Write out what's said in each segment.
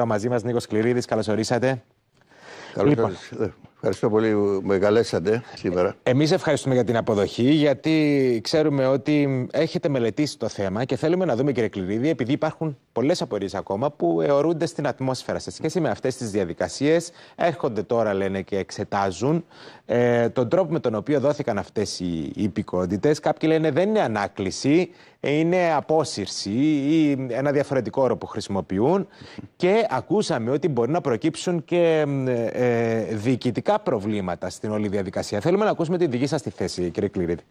Εδώ μαζί μας Νίκος Κληρίδη, καλώ ορίσατε. Καλώς λοιπόν, Ευχαριστώ πολύ που με καλέσατε σήμερα. Εμείς ευχαριστούμε για την αποδοχή, γιατί ξέρουμε ότι έχετε μελετήσει το θέμα και θέλουμε να δούμε, κύριε Κληρίδη, επειδή υπάρχουν πολλές απορίες ακόμα που αιωρούνται στην ατμόσφαιρα σε σχέση με αυτές τις διαδικασίες. Έρχονται τώρα, λένε, και εξετάζουν ε, τον τρόπο με τον οποίο δόθηκαν αυτές οι υπηκότητες. Κάποιοι λένε δεν είναι ανάκληση, ε, είναι απόσυρση ή ένα διαφορετικό όρο που χρησιμοποιούν. Και ακούσαμε ότι μπορεί να προκύψουν και ε, ε, διοικητικά προβλήματα στην όλη διαδικασία. Θέλουμε να ακούσουμε τη δική σας τη θέση, κύριε Κλήρητη.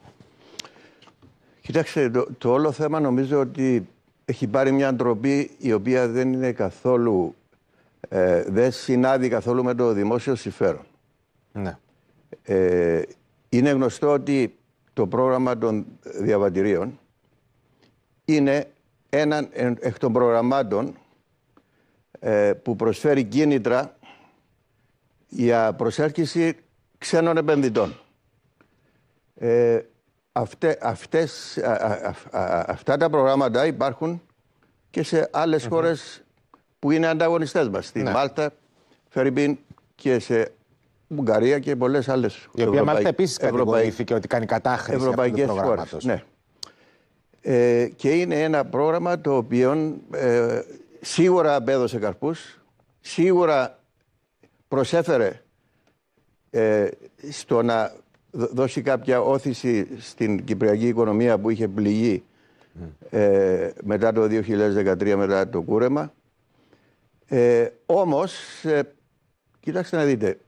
Κοιτάξτε, το, όλο θέμα νομίζω ότι έχει πάρει μια ντροπή η οποία δεν είναι καθόλου. Ε, δεν συνάδει καθόλου με το δημόσιο συμφέρον. Ναι. Ε, είναι γνωστό ότι το πρόγραμμα των διαβατηρίων είναι έναν εκ των προγραμμάτων ε, που προσφέρει κίνητρα για προσέλκυση ξένων επενδυτών. Ε, αυτές, αυτά τα προγράμματα υπάρχουν και σε άλλες χώρες που είναι ανταγωνιστές μας. Στη ναι. Μάλτα, Φερρυπίν και σε Ουγγαρία και πολλές άλλες χώρες. Η οποία Μάλτα επίσης κατηγορήθηκε ότι κάνει κατάχρηση ευρωπαϊκές αυτού του ναι. Ε, και είναι ένα πρόγραμμα το οποίο ε, σίγουρα απέδωσε καρπούς, σίγουρα προσέφερε ε, στο να δώσει κάποια όθηση στην κυπριακή οικονομία που είχε πληγεί ε, μετά το 2013, μετά το κούρεμα. Ε, όμως, κοιτάξτε να δείτε,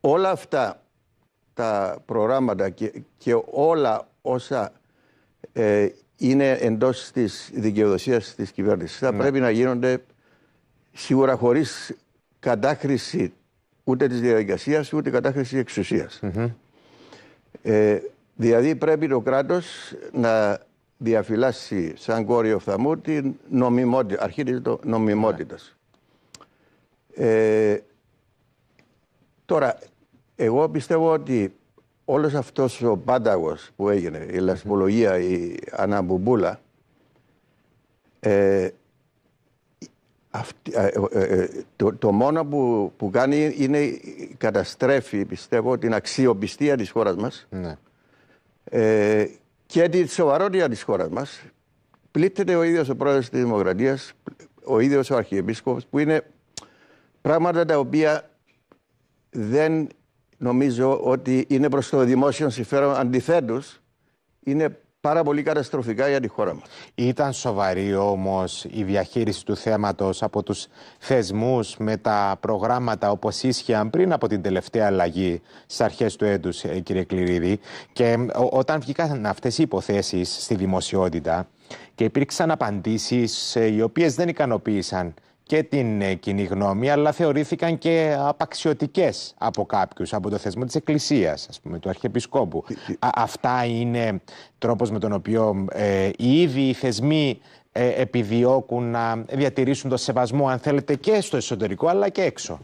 όλα αυτά τα προγράμματα και, όλα όσα ε, είναι εντός της δικαιοδοσίας της κυβέρνησης θα ναι. πρέπει να γίνονται σίγουρα χωρίς κατάχρηση ούτε της διαδικασίας ούτε εξουσίας εξουσία. δηλαδή πρέπει το κράτος να διαφυλάσσει σαν κόριο οφθαμού την νομιμότητα, αρχή της νομιμότητας. Ναι. Ε, τώρα, εγώ πιστεύω ότι όλος αυτός ο πάνταγος που έγινε, η λασμολογία, η αναμπουμπούλα, ε, ε, ε, ε, το, το, μόνο που, που κάνει είναι καταστρέφει πιστεύω την αξιοπιστία της χώρας μας ναι. και τη σοβαρότητα της χώρας μας πλήττεται ο ίδιος ο πρόεδρος της Δημοκρατίας ο ίδιος ο Αρχιεπίσκοπος που είναι πράγματα τα οποία δεν νομίζω ότι είναι προς το δημόσιο συμφέρον αντιθέτως είναι πάρα πολύ καταστροφικά για τη χώρα μας. Ήταν σοβαρή όμως η διαχείριση του θέματος από τους θεσμούς με τα προγράμματα όπως ίσχυαν πριν από την τελευταία αλλαγή στις αρχές του έτους, ε, κύριε Κληρίδη και ε, όταν βγήκαν αυτές οι υποθέσεις στη δημοσιότητα και υπήρξαν απαντήσεις, ε, οι οποίες δεν ικανοποίησαν και την ε, κοινή γνώμη, αλλά θεωρήθηκαν και απαξιωτικές από κάποιους, από το θεσμό της Εκκλησίας, ας πούμε, του Αρχιεπισκόπου. αυτά είναι τρόπος με τον οποίο ε, οι ίδιοι οι θεσμοί ε, επιδιώκουν να διατηρήσουν το σεβασμό, αν θέλετε, και στο εσωτερικό, αλλά και έξω.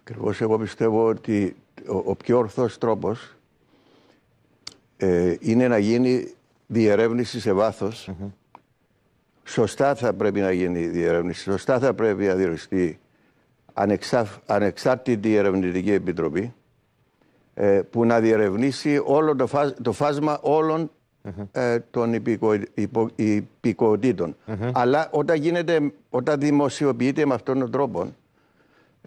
Ακριβώς. Εγώ πιστεύω ότι ο, ο πιο ορθός τρόπος ε, είναι να γίνει διερεύνηση σε βάθος σωστά θα πρέπει να γίνει η διερεύνηση, σωστά θα πρέπει να διοριστεί ανεξάρτητη ερευνητική επιτροπή ε, που να διερευνήσει όλο το, φάσμα ε, των υπηκο, υπο, υπηκοτητων Αλλά όταν, γίνεται, όταν δημοσιοποιείται με αυτόν τον τρόπο,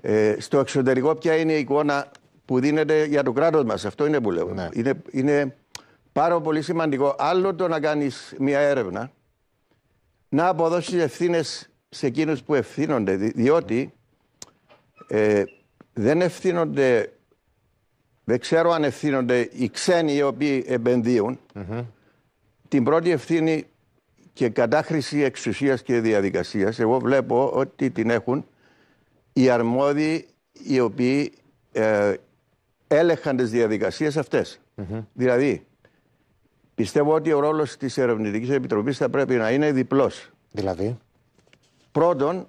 ε, στο εξωτερικό ποια είναι η εικόνα που δίνεται για το κράτος μας. Αυτό είναι που λεω ναι. Είναι, είναι πάρα πολύ σημαντικό. Άλλο το να κάνεις μια έρευνα, να αποδώσεις ευθύνες σε εκείνους που ευθύνονται. διότι ε, δεν ευθύνονται, δεν ξέρω αν ευθύνονται οι ξένοι οι οποίοι Την πρώτη ευθύνη και κατάχρηση εξουσίας και διαδικασίας, εγώ βλέπω ότι την έχουν οι αρμόδιοι οι οποίοι ε, έλεγχαν τις διαδικασίες Δηλαδή, Πιστεύω ότι ο ρόλος της Ερευνητικής Επιτροπής θα πρέπει να είναι διπλός. Δηλαδή. Πρώτον,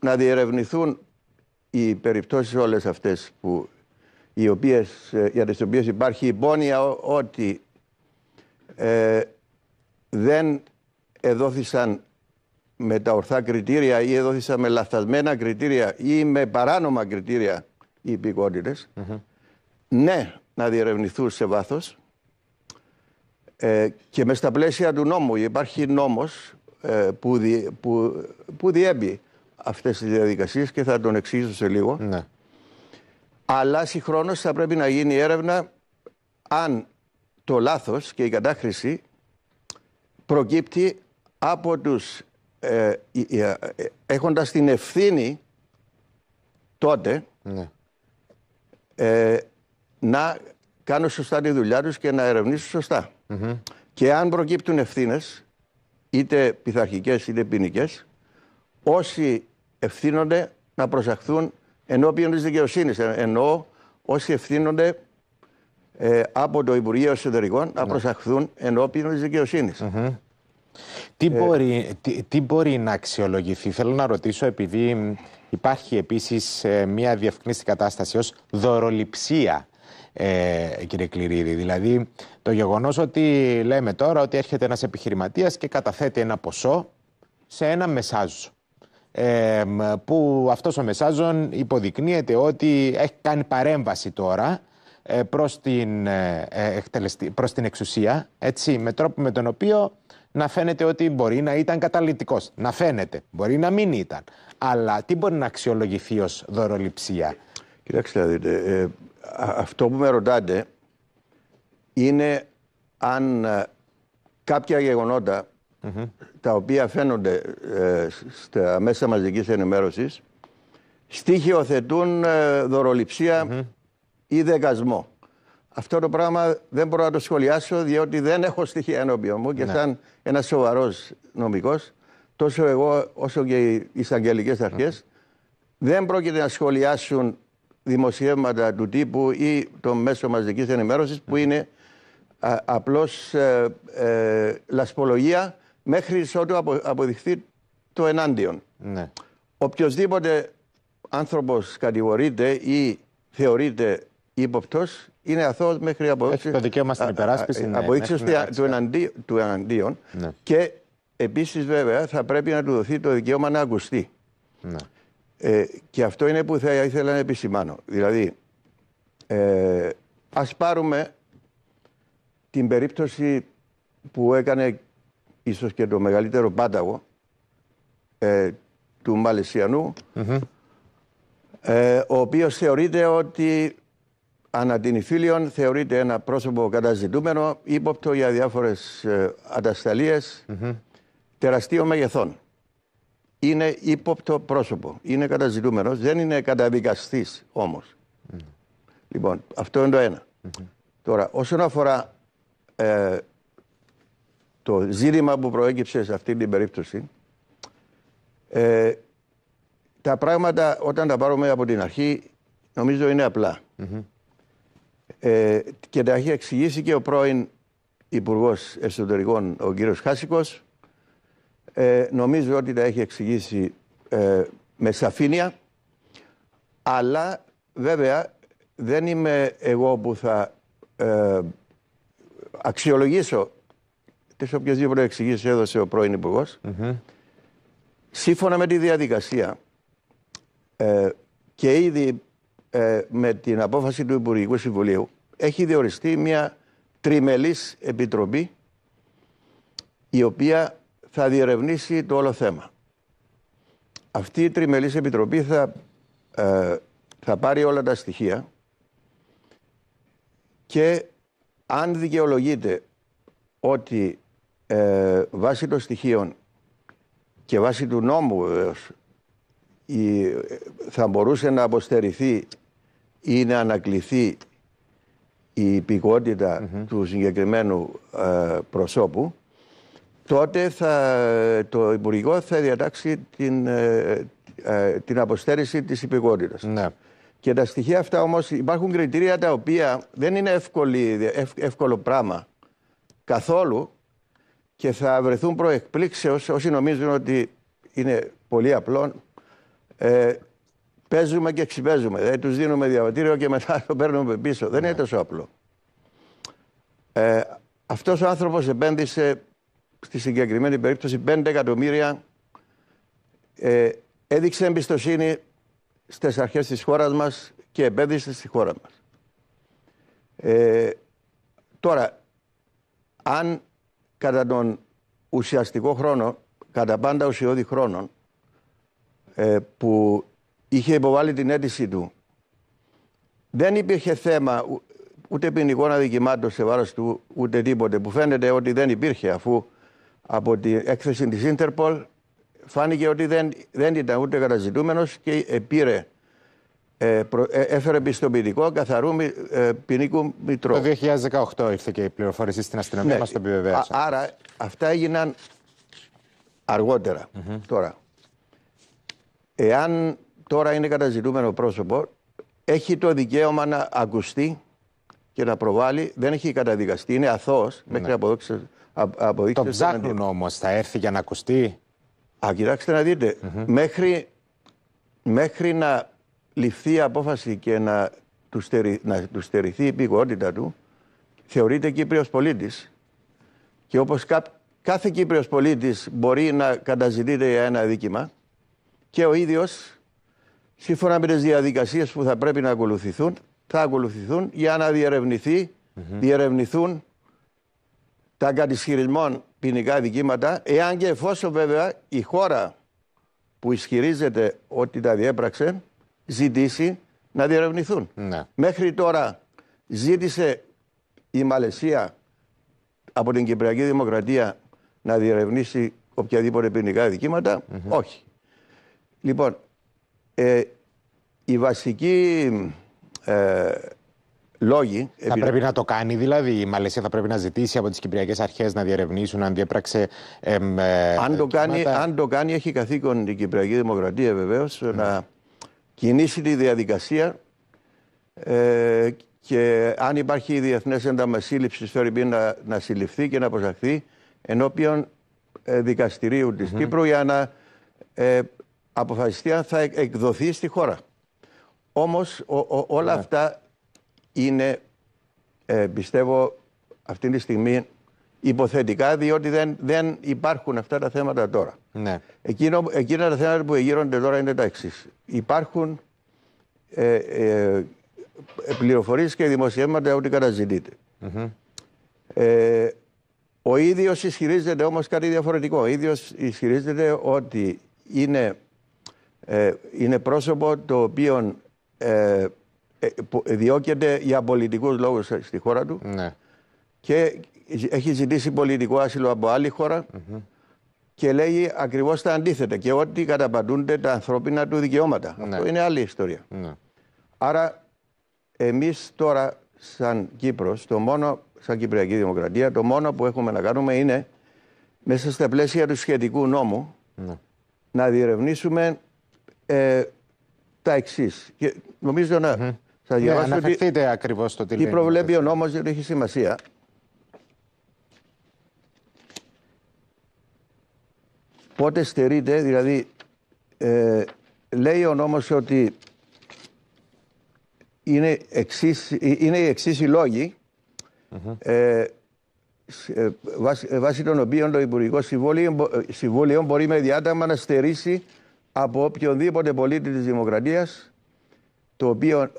να διερευνηθούν οι περιπτώσεις όλες αυτές που, οι οποίες, ε, για τις οποίες υπάρχει υπόνοια ότι ε, δεν εδόθησαν με τα ορθά κριτήρια ή εδόθησαν με λαθασμένα κριτήρια ή με παράνομα κριτήρια οι υπηκότητες. Ναι, να διερευνηθούν σε βάθος ε, και μες στα πλαίσια του νόμου υπάρχει νόμος ε, που, δι, που, που διέμπει αυτές τις διαδικασίες και θα τον εξηγήσω σε λίγο. Ναι. Αλλά συγχρόνως θα πρέπει να γίνει έρευνα αν το λάθος και η κατάχρηση προκύπτει από τους ε, ε έχοντας την ευθύνη τότε ναι. ε, να κάνουν σωστά τη δουλειά τους και να ερευνήσουν σωστά. Και αν προκύπτουν ευθύνες, είτε πειθαρχικές είτε ποινικές, όσοι ευθύνονται να προσαχθούν ενώπιον της δικαιοσύνης. Ε, Ενώ όσοι ευθύνονται ε, από το Υπουργείο Εσωτερικών να ναι. προσαχθούν ενώπιον της δικαιοσύνης. Ε, τι, μπορεί, να αξιολογηθεί, θέλω να ρωτήσω, επειδή υπάρχει επίσης μια διευκρινίστη κατάστασης ως δωροληψία ε, κύριε Κληρίδη. Δηλαδή, το γεγονός ότι λέμε τώρα ότι έρχεται ένας επιχειρηματίας και καταθέτει ένα ποσό σε ένα μεσάζο. Ε, που αυτός ο μεσάζων υποδεικνύεται ότι έχει κάνει παρέμβαση τώρα ε, προς την, προς την εξουσία, έτσι, με τρόπο με τον οποίο να φαίνεται ότι μπορεί να ήταν καταλητικός. Να φαίνεται, μπορεί να μην ήταν. Αλλά τι μπορεί να αξιολογηθεί ως δωροληψία. Κοιτάξτε, ε, αυτό που με ρωτάτε είναι αν ε, κάποια τα οποία φαίνονται ε, στα μέσα μαζικής ενημέρωσης στοιχειοθετούν ε, δωροληψια ή δεκασμό. Αυτό το πράγμα δεν μπορώ να το σχολιάσω διότι δεν έχω στοιχεία ενώπιον μου και ναι. σαν ένας σοβαρός νομικός τόσο εγώ όσο και οι εισαγγελικές δεν πρόκειται να σχολιάσουν δημοσιεύματα του τύπου ή μέσο μέσων μαζικής ενημέρωσης που ναι. είναι απλώ απλώς ε, ε, λασπολογία μέχρι ότου αποδειχθεί το ενάντιον. Ναι. Οποιοδήποτε άνθρωπος κατηγορείται ή θεωρείται ύποπτος είναι αθώος μέχρι από. το δικαίωμα στην υπεράσπιση. Ναι, του, εναντίον. Ναι. Και επίσης, βέβαια, θα πρέπει να του δοθεί το δικαίωμα να ακουστεί. Ε, και αυτό είναι που θα ήθελα να επισημάνω. Δηλαδή, ε, ας πάρουμε την περίπτωση που έκανε ίσως και το μεγαλύτερο πάταγο ε, του μαλαισιανου ε, ο οποίος θεωρείται ότι ανά την Ιφίλιον θεωρείται ένα πρόσωπο καταζητούμενο, ύποπτο για διάφορες ε, τεραστίων mm μεγεθών είναι ύποπτο πρόσωπο. Είναι καταζητούμενος, δεν είναι καταδικαστής όμως. Λοιπόν, αυτό είναι το ενα Τώρα, όσον αφορά ε, το ζήτημα που προέκυψε σε αυτή την περίπτωση, ε, τα πράγματα όταν τα πάρουμε από την αρχή νομίζω είναι Ε, και τα έχει εξηγήσει και ο πρώην Υπουργός Εσωτερικών, ο κύριος Χάσικος, ε, νομίζω ότι τα έχει εξηγήσει ε, με σαφήνεια, αλλά βέβαια δεν είμαι εγώ που θα ε, αξιολογήσω τις οποιασδήποτε εξηγήσεις έδωσε ο πρώην Σύμφωνα με τη διαδικασία ε, και ήδη ε, με την απόφαση του Υπουργικού Συμβουλίου έχει διοριστεί μια τριμελής επιτροπή η οποία θα διερευνήσει το όλο θέμα. Αυτή η τριμελής επιτροπή θα, ε, θα πάρει όλα τα στοιχεία και αν δικαιολογείται ότι ε, βάσει των στοιχείων και βάσει του νόμου η, θα μπορούσε να αποστερηθεί ή να ανακληθεί η υπηκότητα του συγκεκριμένου ε, προσώπου τότε θα, το Υπουργείο θα διατάξει την, ε, ε, την αποστέρηση της υπηκότητας. Ναι. Και τα στοιχεία αυτά όμως υπάρχουν κριτήρια τα οποία δεν είναι εύκολο πράγμα καθόλου και θα βρεθούν προεκπλήξεως όσοι νομίζουν ότι είναι πολύ απλό. Ε, παίζουμε και ξυπέζουμε. Δηλαδή τους δίνουμε διαβατήριο και μετά το παίρνουμε πίσω. Δεν είναι ναι. τόσο απλό. Ε, αυτός ο άνθρωπος επένδυσε στη συγκεκριμένη περίπτωση 5 εκατομμύρια ε, έδειξε εμπιστοσύνη στις αρχές της χώρας μας και επένδυσε στη χώρα μας. Ε, τώρα, αν κατά τον ουσιαστικό χρόνο, κατά πάντα ουσιώδη χρόνο, ε, που είχε υποβάλει την αίτησή του, δεν υπήρχε θέμα ούτε ποινικών αδικημάτων σε βάρος του, ούτε τίποτε, που φαίνεται ότι δεν υπήρχε αφού από την έκθεση της Ίντερπολ φάνηκε ότι δεν, δεν ήταν ούτε καταζητούμενος και πήρε, ε, ε, έφερε πιστοποιητικό καθαρού ε, ποινικού μητρό. Το 2018 ήρθε και η πληροφόρηση στην αστυνομία, ναι. μας το επιβεβαίωσε. Άρα αυτά έγιναν αργότερα. Τώρα, εάν τώρα είναι καταζητούμενο πρόσωπο, έχει το δικαίωμα να ακουστεί και να προβάλλει, δεν έχει καταδικαστεί, είναι αθώος, ναι. μέχρι από εδώ το ψάχνουν όμως, θα έρθει για να ακουστεί. Α, κοιτάξτε να δείτε. Μέχρι, μέχρι να ληφθεί η απόφαση και να του, στερηθεί η υπηκότητα του, θεωρείται Κύπριος πολίτης. Και όπως κάθε Κύπριος πολίτης μπορεί να καταζητείται για ένα δίκημα και ο ίδιος, σύμφωνα με τις διαδικασίες που θα πρέπει να ακολουθηθούν, θα ακολουθηθούν για να διερευνηθεί, διερευνηθούν τα κατησχυρισμών ποινικά δικήματα, εάν και εφόσον βέβαια η χώρα που ισχυρίζεται ότι τα διέπραξε ζητήσει να διερευνηθούν. Ναι. Μέχρι τώρα ζήτησε η Μαλαισία από την Κυπριακή Δημοκρατία να διερευνήσει οποιαδήποτε ποινικά Όχι. Λοιπόν, ε, η βασική ε, λόγοι. Θα πρέπει να το κάνει δηλαδή. Η Μαλαισία θα πρέπει να ζητήσει από τις Κυπριακές Αρχές να διερευνήσουν αν διέπραξε. Εμ, ε, αν, το κάνει, έχει καθήκον η Κυπριακή Δημοκρατία βεβαίως ναι. να κινήσει τη διαδικασία ε, και αν υπάρχει διεθνές ένταμα σύλληψη, να, να συλληφθεί και να αποσαχθεί ενώπιον ε, δικαστηρίου της mm-hmm. Κύπρου για να ε, αποφασιστεί αν θα εκδοθεί στη χώρα. Όμως όλα ναι. αυτά είναι, ε, πιστεύω, αυτή τη στιγμή υποθετικά, διότι δεν, δεν υπάρχουν αυτά τα θέματα τώρα. Ναι. Εκείνο, εκείνα τα θέματα που γύρονται τώρα είναι τα εξής. Υπάρχουν ε, ε, πληροφορίες και δημοσιεύματα ό,τι ό,τι ε, ο ίδιος ισχυρίζεται όμως κάτι διαφορετικό. Ο ίδιος ισχυρίζεται ότι είναι, ε, είναι πρόσωπο το οποίο ε, ε, διώκεται για πολιτικούς λόγους ε, στη χώρα του ναι. και έχει ζητήσει πολιτικό άσυλο από άλλη και λέει ακριβώς τα αντίθετα και ότι καταπατούνται τα ανθρώπινα του δικαιώματα. Ναι. Αυτό είναι άλλη ιστορία. Ναι. Άρα εμείς τώρα σαν Κύπρος, το μόνο, σαν Κυπριακή Δημοκρατία, το μόνο που έχουμε να κάνουμε είναι μέσα στα πλαίσια του σχετικού νόμου ναι. να διερευνήσουμε ε, τα και Νομίζω να, θα ναι, διαβάσω ναι, αναφερθείτε ότι... ακριβώς στο τι λέει. Τι προβλέπει ο νόμος, γιατί έχει σημασία. Πότε στερείται, δηλαδή ε, λέει ο νόμος ότι είναι, εξής, είναι οι εξής οι λόγοι mm-hmm. Ε, ε, βάσει, των οποίων το Υπουργικό Συμβούλιο, Συμβούλιο μπορεί με διάταγμα να στερήσει από οποιονδήποτε πολίτη της Δημοκρατίας το οποίο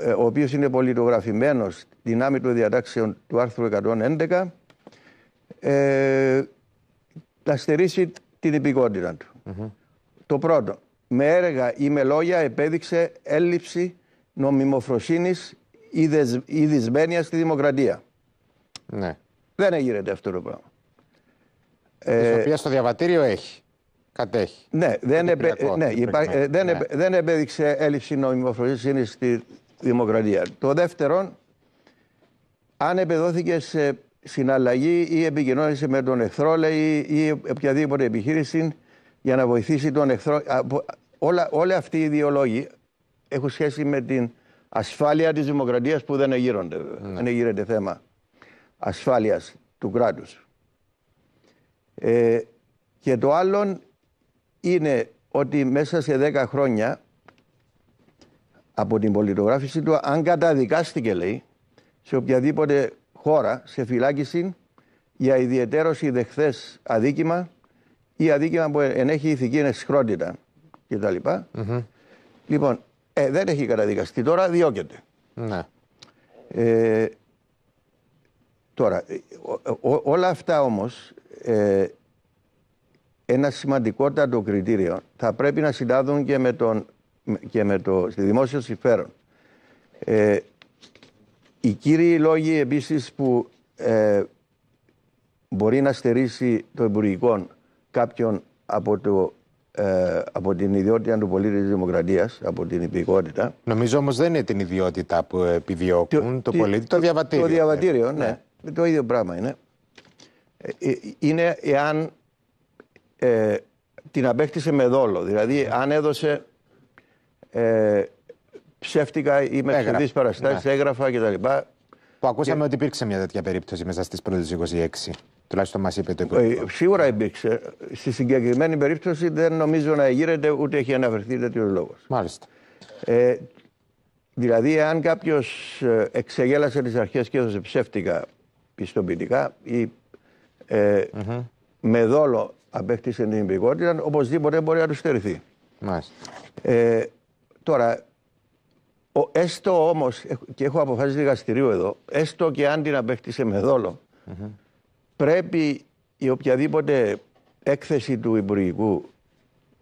ε, ο οποίος είναι πολιτογραφημένος δυνάμει των διατάξεων του άρθρου 111 ε, να στερήσει την υπηκότητα του. Το πρώτο, με έργα ή με λόγια επέδειξε έλλειψη νομιμοφροσύνης ή, δυσμένειας στη δημοκρατία. Ναι. Δεν έγινε αυτό το πράγμα. Της ε, οποίας στο διαβατήριο έχει. Κατέχει. Ναι, δεν, επε... ναι, ε, ναι. δεν, επέδειξε έλλειψη νομιμοφροσύνης στη δημοκρατία. Το δεύτερο, αν επεδόθηκε σε συναλλαγή ή επικοινώνησε με τον εχθρό, λέει, ή οποιαδήποτε επιχείρηση για να βοηθήσει τον εχθρό. Όλα, όλοι αυτοί οι δύο λόγοι έχουν σχέση με την ασφάλεια της δημοκρατίας που δεν εγείρονται. δεν ναι. Δεν εγείρεται θέμα ασφάλειας του κράτους. Ε, και το άλλο είναι ότι μέσα σε 10 χρόνια από την πολιτογράφηση του, αν καταδικάστηκε, λέει, σε οποιαδήποτε χώρα, σε φυλάκιση, για ή δεχθές αδίκημα ή αδίκημα που ενέχει ηθική ενεσχρότητα κτλ. Mm-hmm. Λοιπόν, ε, δεν έχει καταδικαστεί τώρα, διώκεται. Ναι. Ε, τώρα, ε, όλα αυτά όμως, ε, ένα σημαντικότατο κριτήριο θα πρέπει να συντάδουν και με τον και με το δημόσιο συμφέρον. Ε, οι κύριοι λόγοι επίσης που ε, μπορεί να στερήσει το Υπουργικό κάποιον από, το, ε, από την ιδιότητα του πολίτη της Δημοκρατίας, από την υπηκότητα. Νομίζω όμως δεν είναι την ιδιότητα που επιδιώκουν το, πολίτη, το, το διαβατήριο. Το διαβατήριο, ναι. ναι. Το ίδιο πράγμα είναι. Ε, ε, είναι εάν την απέκτησε με δόλο. Δηλαδή, αν έδωσε ε, ψεύτηκα ή με ψευδεί παραστάσει, ναι. έγραφα κτλ. Που ακούσαμε ότι υπήρξε μια τέτοια περίπτωση μέσα στις πρώτες 26. Τουλάχιστον μας είπε το ε, υπουργό. Σίγουρα υπήρξε. Στη συγκεκριμένη περίπτωση δεν νομίζω να γίνεται ούτε έχει αναφερθεί τέτοιος λόγος. Μάλιστα. Ε, δηλαδή, αν κάποιος ε, εξεγέλασε τις αρχές και έδωσε ψεύτικα πιστοποιητικά ή ε, mm με δόλο απέκτησε την υπηκότητα, οπωσδήποτε μπορεί να του στερηθεί. Μάλιστα. Ε, Τώρα, ο, έστω όμως, και έχω αποφάσει δικαστηρίο εδώ, έστω και αν την απέκτησε με δολο πρέπει η οποιαδήποτε έκθεση του Υπουργικού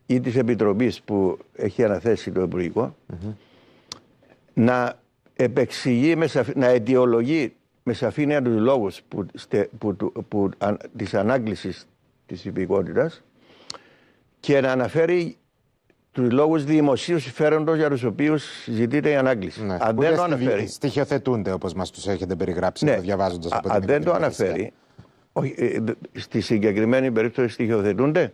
ή της Επιτροπής που έχει αναθέσει το υπουργικο να επεξηγεί, να αιτιολογεί με σαφήνεια τους λόγους που, στε... που, υπηκότητα της ανάγκλησης της και να αναφέρει του λόγους δημοσίου συμφέροντος για τους οποίους ζητείται η ανάγκληση. Ναι. Αν δεν το αναφέρει. Στοιχειοθετούνται όπως μας τους έχετε περιγράψει, ναι. διαβάζοντας από την Αν δεν το αναφέρει. Όχι, ε, στη συγκεκριμένη περίπτωση στοιχειοθετούνται.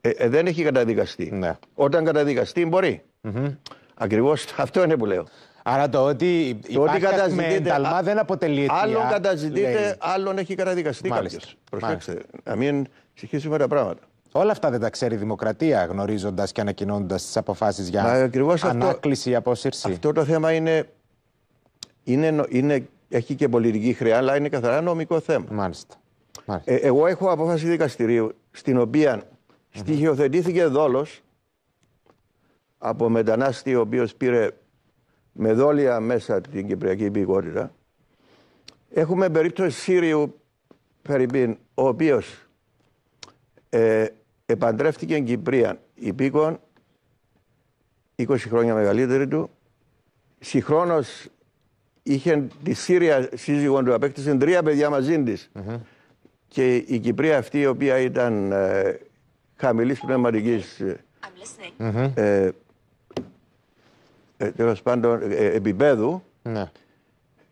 Ε, ε, δεν έχει καταδικαστεί. Ναι. Όταν καταδικαστεί μπορεί. Mm-hmm. Ακριβώς αυτό είναι που λέω. Άρα το ότι το υπάρχει καταζητείτε... ενταλμά δεν αποτελεί αιτία. Άλλον καταζητείται, άλλον έχει καταδικαστεί κάποιο. Προσέξτε, να μην συγχύσουμε τα πράγματα. Όλα αυτά δεν τα ξέρει η Δημοκρατία, γνωρίζοντας και ανακοινώνοντας τις αποφάσεις για Μα, ανάκληση ή απόσυρση. Αυτό το θέμα είναι, είναι, είναι, έχει και πολιτική χρειά, αλλά είναι καθαρά νομικό θέμα. Μάλιστα. Ε, εγώ έχω απόφαση δικαστηρίου στην οποία στοιχειοθετήθηκε δόλος από μετανάστη ο οποίος πήρε με δόλια μέσα την κυπριακή υπηκότητα. Έχουμε περίπτωση Σύριου Φεριμπίν, ο οποίος ε, επαντρεύτηκε Κυπρία Πίκον, 20 χρόνια μεγαλύτερη του. Συγχρόνως είχε τη Σύρια σύζυγον του, απέκτησε τρία παιδιά μαζί της. Και η Κυπρία αυτή, η οποία ήταν ε, χαμηλής παντων ε, ναι. ε, ε, πάντων, ναι.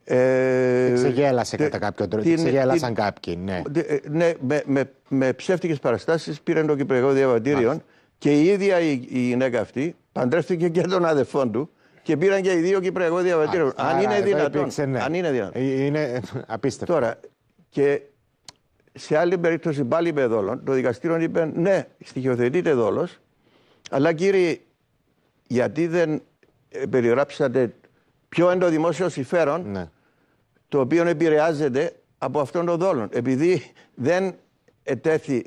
Ε, ξεγέλασε κατά κάποιο τρόπο. Την ξεγέλασαν κάποιοι, ναι. Ε, ναι, με, με, με ψεύτικες παραστάσεις πήραν το κυπριακό διαβατήριο και η ίδια η, η γυναίκα αυτή παντρεύτηκε και τον αδελφό του και πήραν και οι δύο κυπριακό διαβατήριο. Ναι. Αν, είναι δυνατόν, αν ε, είναι δυνατόν. Ε, είναι απίστευτο. Τώρα, και σε άλλη περίπτωση πάλι είπε δόλων, το δικαστήριο είπε ναι, στοιχειοθετείται δόλος, αλλά κύριε, γιατί δεν περιγράψατε ποιο είναι το δημόσιο συμφέρον ναι το οποίο επηρεάζεται από αυτόν τον δόλο. Επειδή δεν ετέθη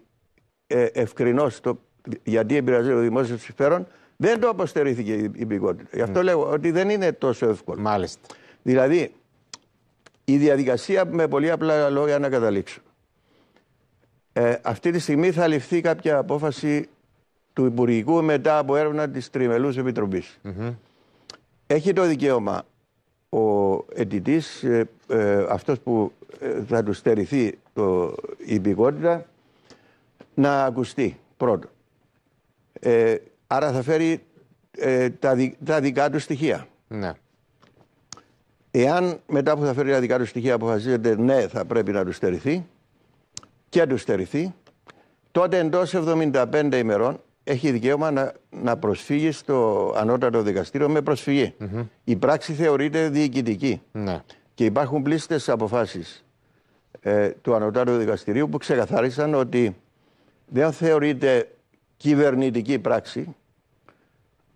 ε, ευκρινώς το γιατί επηρεάζεται το δημόσιος συμφέρον, δεν το αποστερήθηκε η υπηκότητα. Γι' αυτό mm. λέω ότι δεν είναι τόσο εύκολο. Μάλιστα. Δηλαδή, η διαδικασία με πολύ απλά λόγια να καταλήξω. Ε, αυτή τη στιγμή θα ληφθεί κάποια απόφαση του Υπουργικού μετά από έρευνα της Τριμελούς Έχει το δικαίωμα ο αιτητής, ε, ε, αυτός που ε, θα του στερηθεί το, η υπηκότητα, να ακουστεί πρώτο. άρα θα φέρει τα, δικά του στοιχεία. Ναι. Εάν μετά που θα φέρει τα δικά του στοιχεία αποφασίζεται ναι θα πρέπει να του στερηθεί και του στερηθεί, τότε εντός 75 ημερών έχει δικαίωμα να, να προσφύγει στο ανώτατο δικαστήριο με προσφυγη Η πράξη θεωρείται διοικητική. Ναι. Και υπάρχουν πλήστες αποφάσεις ε, του ανώτατου δικαστηρίου που ξεκαθάρισαν ότι δεν θεωρείται κυβερνητική πράξη,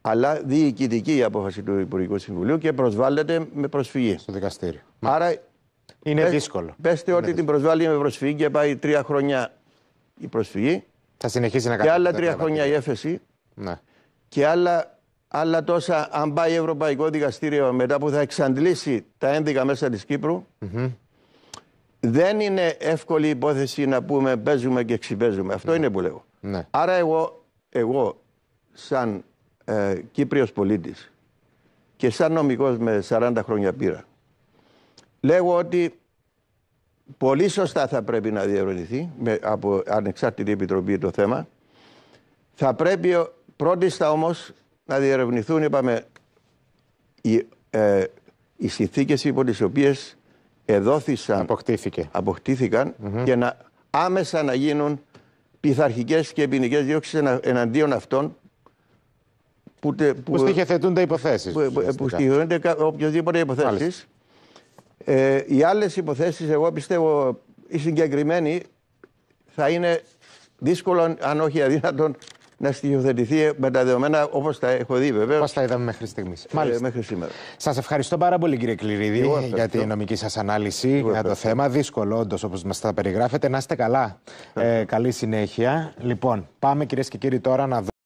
αλλά διοικητική η απόφαση του Υπουργικού Συμβουλίου και προσβάλλεται με προσφυγή. Στο δικαστήριο. Άρα είναι δύσκολο. Πέστε ότι την προσβάλλει με προσφυγή και πάει τρία χρόνια η προσφυγή θα συνεχίσει να κάνει. Και άλλα τρία χρόνια η έφεση. Ναι. Και άλλα, άλλα τόσα, αν πάει Ευρωπαϊκό Δικαστήριο μετά που θα εξαντλήσει τα ένδικα μέσα της κυπρου Δεν είναι εύκολη υπόθεση να πούμε παίζουμε και ξυπέζουμε. Αυτό ναι. είναι που λέω. Ναι. Άρα εγώ, εγώ σαν ε, Κύπριος πολίτης και σαν νομικός με 40 χρόνια πήρα λέγω ότι πολύ σωστά θα πρέπει να διερευνηθεί με, από ανεξάρτητη επιτροπή το θέμα. Θα πρέπει πρώτιστα όμως να διερευνηθούν, είπαμε, οι, ε, οι συνθήκες υπό τις οποίες εδόθησαν, αποκτήθηκαν και να, άμεσα να γίνουν πειθαρχικές και ποινικές διώξεις εναντίον αυτών που, που, που στοιχεθετούνται υποθέσεις. Που, που, που οποιασδήποτε υποθέσει ε, οι άλλες υποθέσεις, εγώ πιστεύω, οι συγκεκριμένοι θα είναι δύσκολο, αν όχι αδύνατο, να στοιχειοθετηθεί με τα δεδομένα όπως τα έχω δει βέβαια. Όπως τα είδαμε μέχρι στιγμής. Ε, Μάλιστα. Ε, μέχρι σήμερα. Σας ευχαριστώ πάρα πολύ, κύριε Κληρίδη, για την τη νομική σας ανάλυση για το θέμα. Δύσκολο, όντως, όπως μας τα περιγράφετε. Να είστε καλά. Ε, καλή συνέχεια. Λοιπόν, πάμε κυρίες και κύριοι τώρα να δούμε.